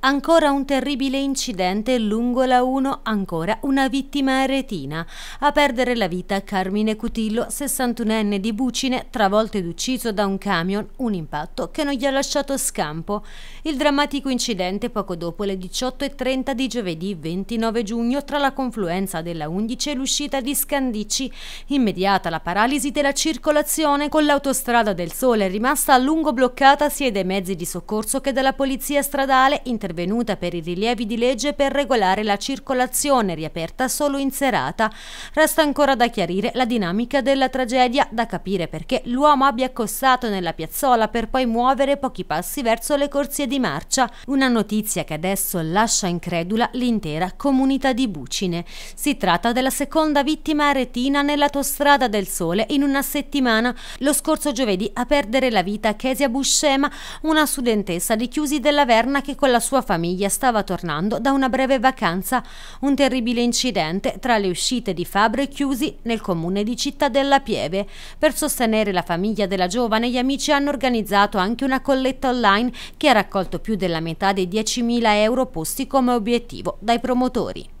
Ancora un terribile incidente lungo la 1, ancora una vittima aretina. A perdere la vita Carmine Cutillo, 61enne di Bucine, travolto ed ucciso da un camion, un impatto che non gli ha lasciato scampo. Il drammatico incidente poco dopo le 18.30 di giovedì 29 giugno tra la confluenza della 11 e l'uscita di Scandici. Immediata la paralisi della circolazione con l'autostrada del Sole rimasta a lungo bloccata sia dai mezzi di soccorso che dalla polizia stradale intervenuti intervenuta per i rilievi di legge per regolare la circolazione riaperta solo in serata. Resta ancora da chiarire la dinamica della tragedia, da capire perché l'uomo abbia accostato nella piazzola per poi muovere pochi passi verso le corsie di marcia, una notizia che adesso lascia incredula l'intera comunità di Bucine. Si tratta della seconda vittima aretina nell'autostrada del Sole in una settimana, lo scorso giovedì a perdere la vita Kesia Buscema, una studentessa di Chiusi della Verna che con la sua sua famiglia stava tornando da una breve vacanza, un terribile incidente tra le uscite di Fabre chiusi nel comune di Città della Pieve. Per sostenere la famiglia della giovane, gli amici hanno organizzato anche una colletta online che ha raccolto più della metà dei 10.000 euro posti come obiettivo dai promotori.